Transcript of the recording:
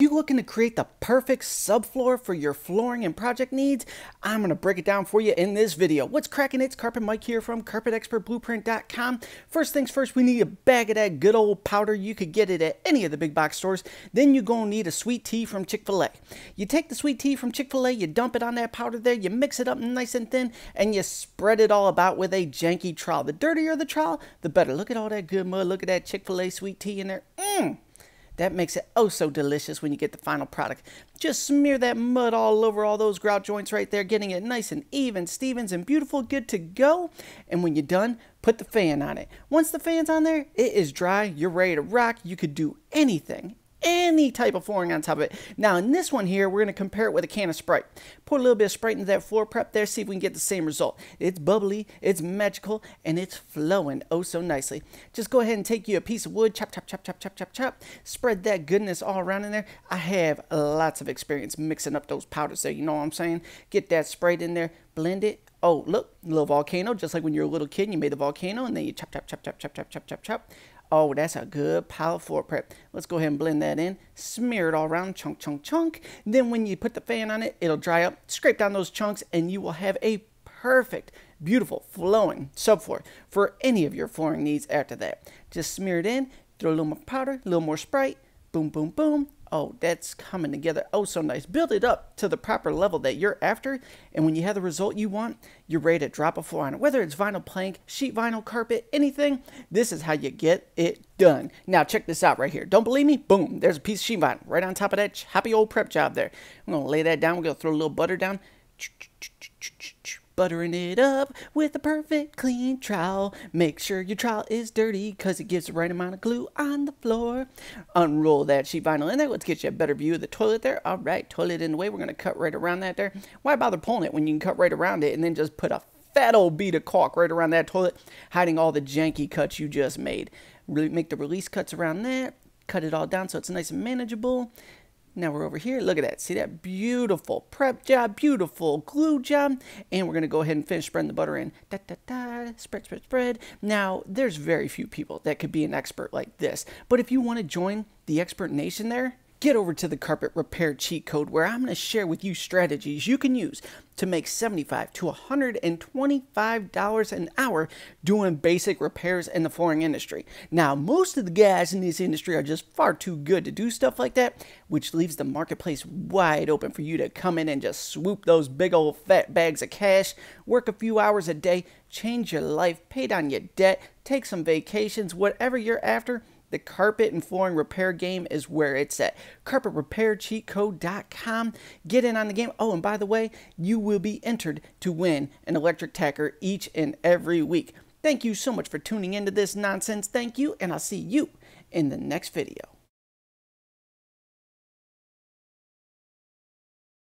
you looking to create the perfect subfloor for your flooring and project needs? I'm going to break it down for you in this video. What's cracking? It's Carpet Mike here from CarpetExpertBlueprint.com. First things first, we need a bag of that good old powder. You could get it at any of the big box stores. Then you're going to need a sweet tea from Chick-fil-A. You take the sweet tea from Chick-fil-A, you dump it on that powder there, you mix it up nice and thin, and you spread it all about with a janky trowel. The dirtier the trowel, the better. Look at all that good mud. Look at that Chick-fil-A sweet tea in there. Mmm! That makes it oh so delicious when you get the final product. Just smear that mud all over all those grout joints right there, getting it nice and even, Stevens and beautiful, good to go. And when you're done, put the fan on it. Once the fan's on there, it is dry, you're ready to rock. You could do anything, any type of flooring on top of it. Now in this one here, we're going to compare it with a can of Sprite. Pour a little bit of Sprite into that floor prep there, see if we can get the same result. It's bubbly, it's magical, and it's flowing oh so nicely. Just go ahead and take you a piece of wood, chop, chop, chop, chop, chop, chop, chop. Spread that goodness all around in there. I have lots of experience mixing up those powders there, you know what I'm saying? Get that Sprite in there, blend it, oh look little volcano just like when you're a little kid and you made a volcano and then you chop chop chop chop chop chop chop chop chop Oh, that's a good of floor prep. Let's go ahead and blend that in. Smear it all around, chunk, chunk, chunk. Then when you put the fan on it, it'll dry up. Scrape down those chunks and you will have a perfect, beautiful, flowing subfloor for any of your flooring needs after that. Just smear it in, throw a little more powder, a little more Sprite, boom, boom, boom oh, that's coming together. Oh, so nice. Build it up to the proper level that you're after. And when you have the result you want, you're ready to drop a floor on it. Whether it's vinyl plank, sheet vinyl, carpet, anything, this is how you get it done. Now, check this out right here. Don't believe me? Boom. There's a piece of sheet vinyl right on top of that happy old prep job there. I'm going to lay that down. We're going to throw a little butter down buttering it up with a perfect clean trowel. Make sure your trowel is dirty because it gives the right amount of glue on the floor. Unroll that sheet vinyl in there. Let's get you a better view of the toilet there. All right, toilet in the way. We're going to cut right around that there. Why bother pulling it when you can cut right around it and then just put a fat old bead of caulk right around that toilet, hiding all the janky cuts you just made. Really make the release cuts around that. Cut it all down so it's nice and manageable. Now we're over here. Look at that. See that beautiful prep job, beautiful glue job. And we're going to go ahead and finish spreading the butter in. Da, da, da, spread, spread, spread. Now, there's very few people that could be an expert like this. But if you want to join the expert nation there, get over to the Carpet Repair Cheat Code where I'm going to share with you strategies you can use to make $75 to $125 an hour doing basic repairs in the flooring industry. Now, most of the guys in this industry are just far too good to do stuff like that, which leaves the marketplace wide open for you to come in and just swoop those big old fat bags of cash, work a few hours a day, change your life, pay down your debt, take some vacations, whatever you're after the carpet and flooring repair game is where it's at. CarpetRepairCheatCode.com. Get in on the game. Oh, and by the way, you will be entered to win an electric tacker each and every week. Thank you so much for tuning into this nonsense. Thank you, and I'll see you in the next video.